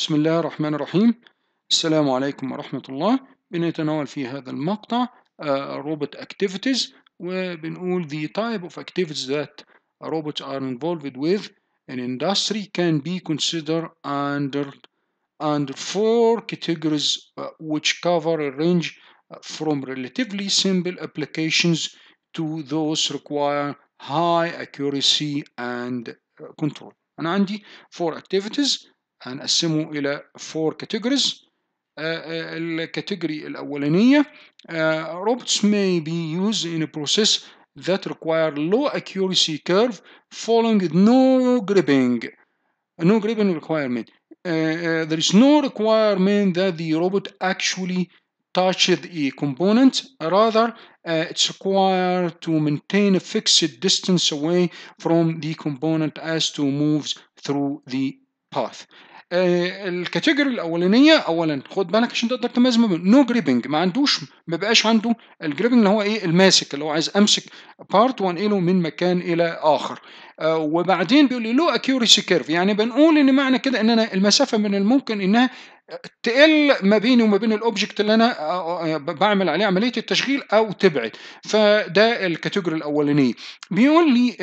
بسم الله الرحمن الرحيم السلام عليكم ورحمة الله بنتناول في هذا المقطع robot activities وبنقول the type of activities that robots are involved with in industry can be considered under under four categories which cover a range from relatively simple applications to those require high accuracy and control. أنا عندي four activities هنقسمه إلى 4 categories الكاتيجوري الأولانية robots may be used in a process that require low accuracy curve following no gripping no gripping requirement Uh, there is no requirement that the robot actually touch the component. Rather, uh, it's required to maintain a fixed distance away from the component as it moves through the path. آه، الكاتيجوري الاولانيه اولا خد بالك عشان تقدر تميز ما بين نو جريبنج ما عندوش ما بقاش عنده الجريبنج اللي هو ايه الماسك اللي هو عايز امسك بارت وانقله من مكان الى اخر آه، وبعدين بيقول لي لو اكيورسي كيرف يعني بنقول ان معنى كده ان انا المسافه من الممكن انها تقل ما بيني وما بين الاوبجكت اللي انا آه، بعمل عليه عمليه التشغيل او تبعد فده الكاتيجوري الاولانيه بيقول لي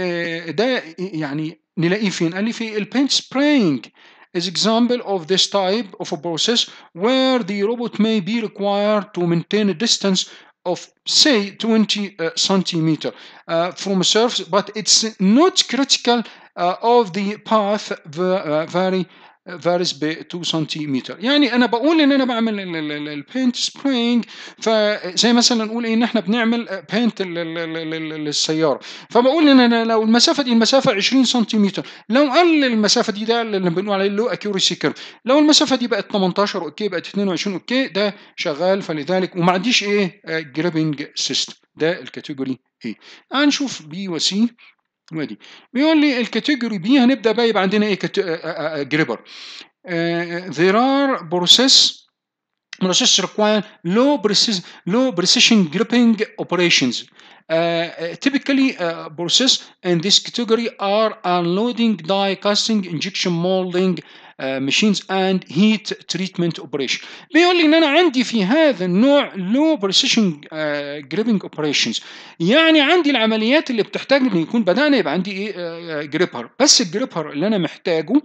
ده يعني نلاقيه فين قال لي في البينت سبراينج is example of this type of a process where the robot may be required to maintain a distance of say 20 uh, centimeter uh, from a surface but it's not critical uh, of the path the, uh, vary فارس ب 2 سنتيمتر يعني انا بقول ان انا بعمل البينت سبرينج فزي مثلا نقول إيه ان احنا بنعمل بينت للسياره فبقول ان انا لو المسافه دي المسافه 20 سنتيمتر لو قل المسافه دي ده اللي بنقول عليه اللو اكيورسي كيرف لو المسافه دي بقت 18 اوكي بقت 22 اوكي ده شغال فلذلك وما عنديش ايه جريبنج آه، سيستم ده الكاتيجوري ايه هنشوف بي وسي ودي بيقول لي الكاتيجوري بي هنبدا بقى يبقى عندنا ايه جريبر there are process process require low precision low precision gripping operations uh, uh, typically uh, in this category are unloading die casting injection molding ماشينز اند هيت تريتمنت اوبريشن بيقول لي ان انا عندي في هذا النوع لو بريسيشن جريبنج اوبريشنز يعني عندي العمليات اللي بتحتاج ان يكون بدانا يبقى عندي ايه جريبر uh, بس الجريبر اللي انا محتاجه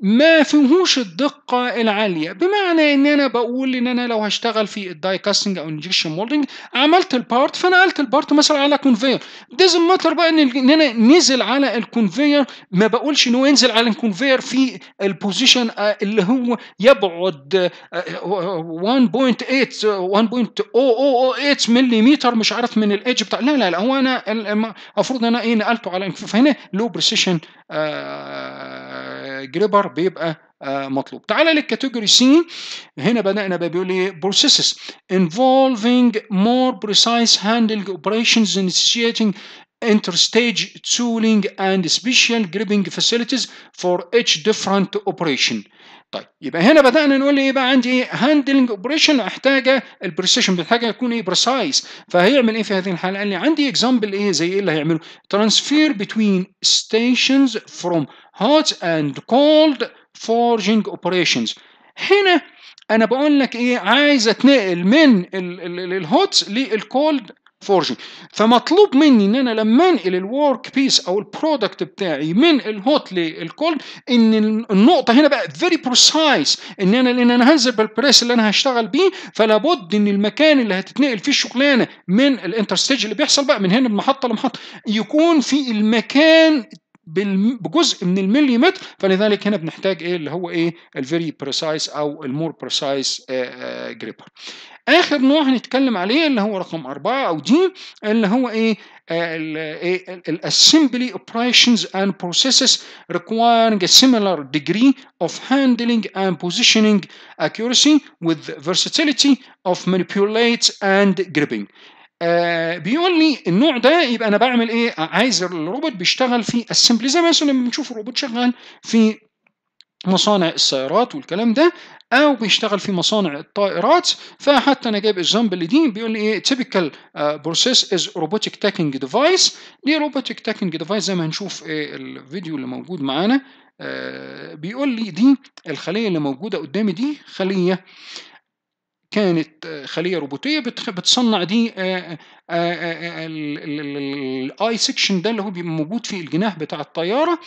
ما فيهوش الدقة العالية بمعنى ان انا بقول ان انا لو هشتغل في الداي كاستنج او الانجكشن مولدنج عملت البارت فنقلت البارت مثلا على كونفير ديزنت ماتر بقى ان انا نزل على الكونفير ما بقولش ان هو ينزل على الكونفير في البوزيشن آه، اللي هو يبعد 1.8 1.0008 ملم مش عارف من الايدج بتاع لا لا لا هو انا المفروض ان انا ايه نقلته على فهنا لو بريسيشن جريبر بيبقى مطلوب تعالى للكاتيجوري سي هنا بدأنا بيقول ايه processes involving more precise handling operations initiating interstage tooling and special gripping facilities for each different operation طيب يبقى هنا بدانا نقول ايه بقى عندي ايه هاندلنج اوبريشن احتاجه البريسيشن بحاجه يكون ايه بريسايز فهيعمل ايه في هذه الحاله قال لي عندي اكزامبل ايه زي ايه اللي هيعمله ترانسفير بتوين ستيشنز فروم هوت اند كولد forging اوبريشنز هنا انا بقول لك ايه عايز اتنقل من الهوت للكولد فورجينج فمطلوب مني ان انا لما انقل الورك بيس او البرودكت بتاعي من الهوت للكولد ان النقطه هنا بقى فيري بريسايز ان انا لان انا هنزل بالبريس اللي انا هشتغل بيه فلابد ان المكان اللي هتتنقل فيه الشغلانه من الانترستيج اللي بيحصل بقى من هنا المحطه لمحطه يكون في المكان بجزء من المليمتر فلذلك هنا بنحتاج ايه اللي هو ايه الفيري بريسايز او المور بريسايز جريبر اخر نوع هنتكلم عليه اللي هو رقم أربعة او دي اللي هو ايه الاسمبلي اوبريشنز اند بروسيسز ريكوايرنج ا سيميلر ديجري اوف هاندلنج اند بوزيشننج accuracy وذ فيرساتيليتي اوف مانيبيوليت اند جريبنج آه، بيقول لي النوع ده يبقى انا بعمل ايه آه، عايز الروبوت بيشتغل في السمبل زي مثلا لما بنشوف الروبوت شغال في مصانع السيارات والكلام ده او بيشتغل في مصانع الطائرات فحتى انا جايب اكزامبل دي بيقول لي ايه تيبيكال بروسيس از روبوتك تاكينج ديفايس ليه روبوتك تاكينج ديفايس زي ما هنشوف إيه الفيديو اللي موجود معانا آه بيقول لي دي الخليه اللي موجوده قدامي دي خليه كانت آه، خليه روبوتيه بتصنع دي آه، آه، الاي سكشن ده اللي هو موجود في الجناح بتاع الطياره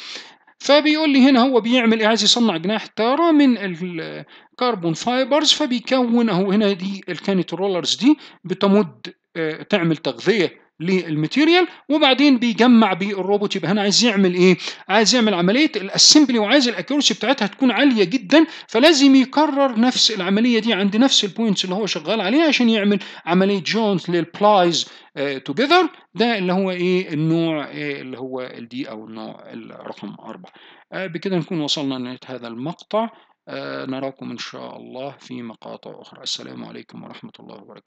فبيقول لي هنا هو بيعمل إيه، عايز يصنع جناح الطياره من الكربون فايبرز فبيكون اهو هنا دي كانت الرولرز دي بتمد تعمل تغذيه للماتيريال وبعدين بيجمع بالروبوت يبقى هنا عايز يعمل ايه؟ عايز يعمل عمليه الاسمبلي وعايز الاكيورسي بتاعتها تكون عاليه جدا فلازم يكرر نفس العمليه دي عند نفس البوينتس اللي هو شغال عليها عشان يعمل عمليه جونز للبلايز توجذر ده اللي هو ايه النوع إيه اللي هو الدي او النوع الرقم أربعة آه، بكده نكون وصلنا لنهايه هذا المقطع آه، نراكم ان شاء الله في مقاطع اخرى السلام عليكم ورحمه الله وبركاته